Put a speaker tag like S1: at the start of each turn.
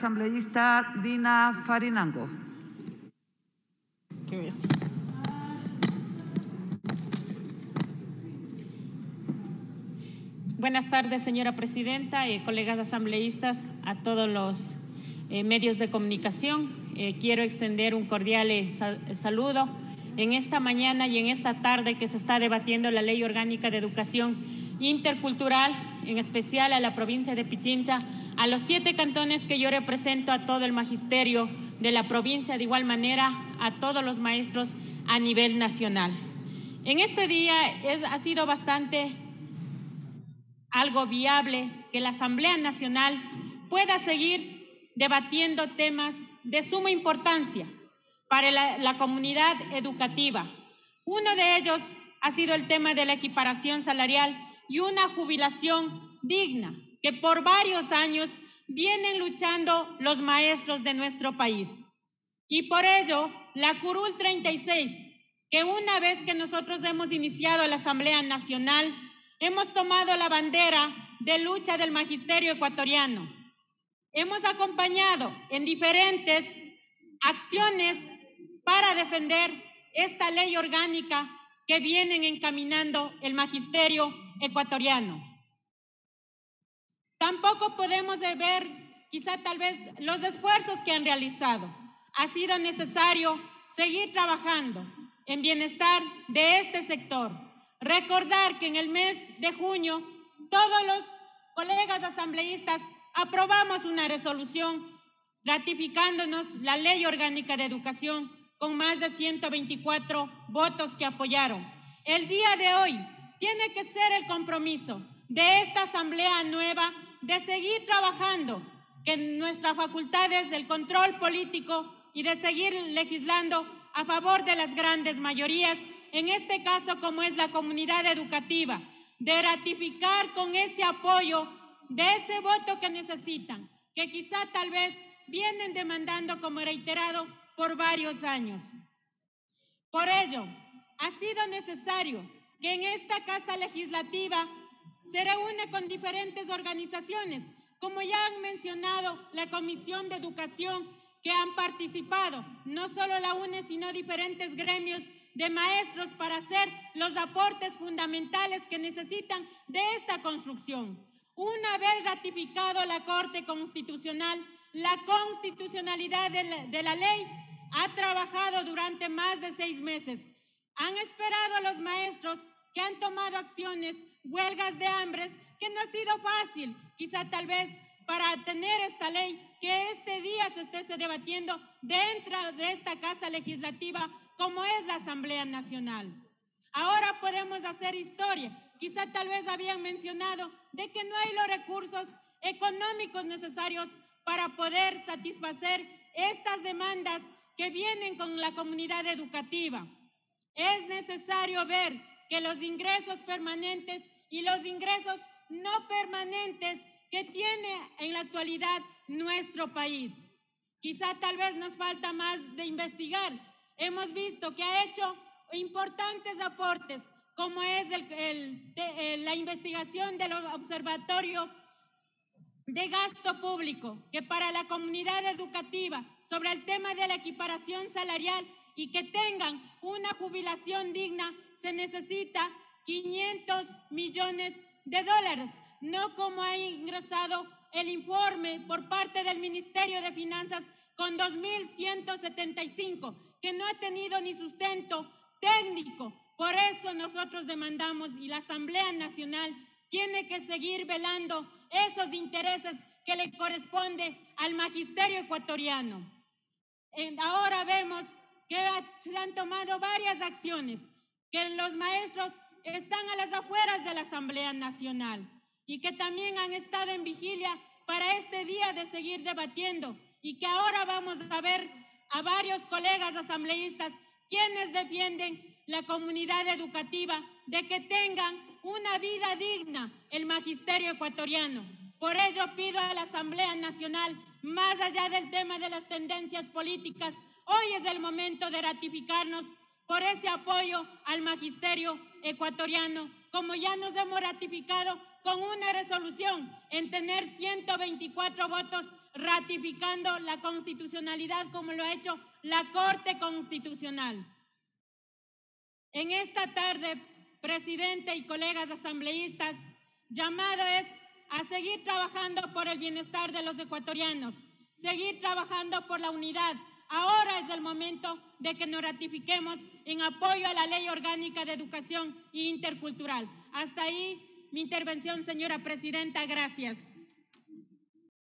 S1: Asambleísta Dina Farinango. Buenas tardes, señora presidenta, y eh, colegas asambleístas, a todos los eh, medios de comunicación. Eh, quiero extender un cordial saludo en esta mañana y en esta tarde que se está debatiendo la Ley Orgánica de Educación Intercultural, en especial a la provincia de Pichincha, a los siete cantones que yo represento, a todo el magisterio de la provincia, de igual manera a todos los maestros a nivel nacional. En este día ha sido bastante algo viable que la Asamblea Nacional pueda seguir debatiendo temas de suma importancia para la comunidad educativa. Uno de ellos ha sido el tema de la equiparación salarial y una jubilación digna que por varios años vienen luchando los maestros de nuestro país. Y por ello, la curul 36, que una vez que nosotros hemos iniciado la Asamblea Nacional, hemos tomado la bandera de lucha del magisterio ecuatoriano. Hemos acompañado en diferentes acciones para defender esta ley orgánica que vienen encaminando el magisterio ecuatoriano. Tampoco podemos ver quizá tal vez los esfuerzos que han realizado. Ha sido necesario seguir trabajando en bienestar de este sector. Recordar que en el mes de junio todos los colegas asambleístas aprobamos una resolución ratificándonos la Ley Orgánica de Educación con más de 124 votos que apoyaron. El día de hoy tiene que ser el compromiso de esta Asamblea Nueva de seguir trabajando, en nuestras facultades del control político y de seguir legislando a favor de las grandes mayorías, en este caso como es la comunidad educativa, de ratificar con ese apoyo, de ese voto que necesitan, que quizá tal vez vienen demandando como reiterado por varios años. Por ello, ha sido necesario que en esta Casa Legislativa se reúne con diferentes organizaciones, como ya han mencionado la Comisión de Educación, que han participado, no solo la UNE, sino diferentes gremios de maestros para hacer los aportes fundamentales que necesitan de esta construcción. Una vez ratificado la Corte Constitucional, la constitucionalidad de la, ley ha trabajado durante más de seis meses. Han esperado a los maestros que han tomado acciones, huelgas de hambres, que no ha sido fácil, quizá tal vez para tener esta ley, que este día se esté debatiendo dentro de esta casa legislativa como es la Asamblea Nacional. Ahora podemos hacer historia. Quizá tal vez habían mencionado de que no hay los recursos económicos necesarios para poder satisfacer estas demandas que vienen con la comunidad educativa. Es necesario ver que los ingresos permanentes y los ingresos no permanentes que tiene en la actualidad nuestro país. Quizá tal vez nos falta más de investigar. Hemos visto que ha hecho importantes aportes, como es eh, la investigación del Observatorio de Gasto Público, que para la comunidad educativa sobre el tema de la equiparación salarial y que tengan una jubilación digna, se necesita 500 millones de dólares, no como ha ingresado el informe por parte del Ministerio de Finanzas con 2.175, que no ha tenido ni sustento técnico. Por eso nosotros demandamos y la Asamblea Nacional tiene que seguir velando esos intereses que le corresponde al magisterio ecuatoriano. Ahora vemos que se han tomado varias acciones, que los maestros están a las afueras de la Asamblea Nacional y que también han estado en vigilia para este día de seguir debatiendo y que ahora vamos a ver a varios colegas asambleístas quienes defienden la comunidad educativa de que tengan una vida digna el magisterio ecuatoriano. Por ello pido a la Asamblea Nacional, más allá del tema de las tendencias políticas, Hoy es el momento de ratificarnos por ese apoyo al magisterio ecuatoriano, como ya nos hemos ratificado con una resolución en tener 124 votos ratificando la constitucionalidad como lo ha hecho la Corte Constitucional. En esta tarde, presidente y colegas asambleístas, llamado es a seguir trabajando por el bienestar de los ecuatorianos, seguir trabajando por la unidad, Ahora es el momento de que nos ratifiquemos en apoyo a la Ley Orgánica de Educación Intercultural. Hasta ahí mi intervención, señora presidenta. Gracias.